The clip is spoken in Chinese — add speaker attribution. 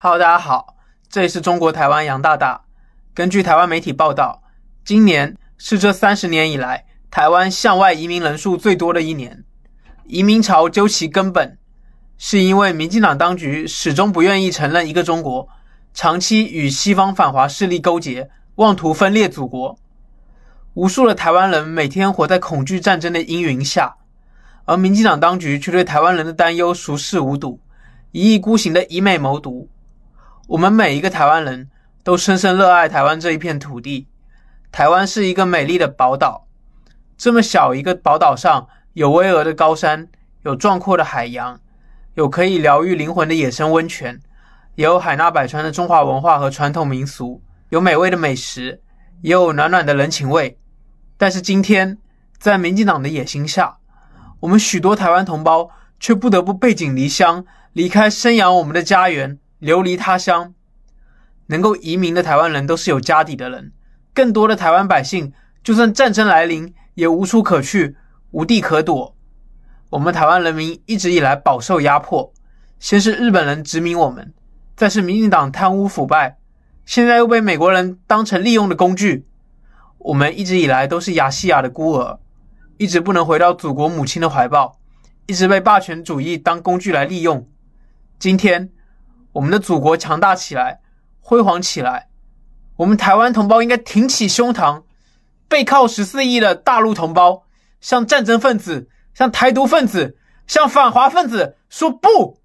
Speaker 1: Hello，大家好，这里是中国台湾杨大大。根据台湾媒体报道，今年是这三十年以来台湾向外移民人数最多的一年。移民潮究其根本，是因为民进党当局始终不愿意承认一个中国，长期与西方反华势力勾结，妄图分裂祖国。无数的台湾人每天活在恐惧战争的阴云下，而民进党当局却对台湾人的担忧熟视无睹，一意孤行的以美谋独。我们每一个台湾人都深深热爱台湾这一片土地。台湾是一个美丽的宝岛，这么小一个宝岛上有巍峨的高山，有壮阔的海洋，有可以疗愈灵魂的野生温泉，也有海纳百川的中华文化和传统民俗，有美味的美食，也有暖暖的人情味。但是今天，在民进党的野心下，我们许多台湾同胞却不得不背井离乡，离开生养我们的家园。流离他乡，能够移民的台湾人都是有家底的人。更多的台湾百姓，就算战争来临，也无处可去，无地可躲。我们台湾人民一直以来饱受压迫，先是日本人殖民我们，再是民进党贪污腐败，现在又被美国人当成利用的工具。我们一直以来都是亚细亚的孤儿，一直不能回到祖国母亲的怀抱，一直被霸权主义当工具来利用。今天。我们的祖国强大起来，辉煌起来，我们台湾同胞应该挺起胸膛，背靠十四亿的大陆同胞，向战争分子、向台独分子、向反华分子说不。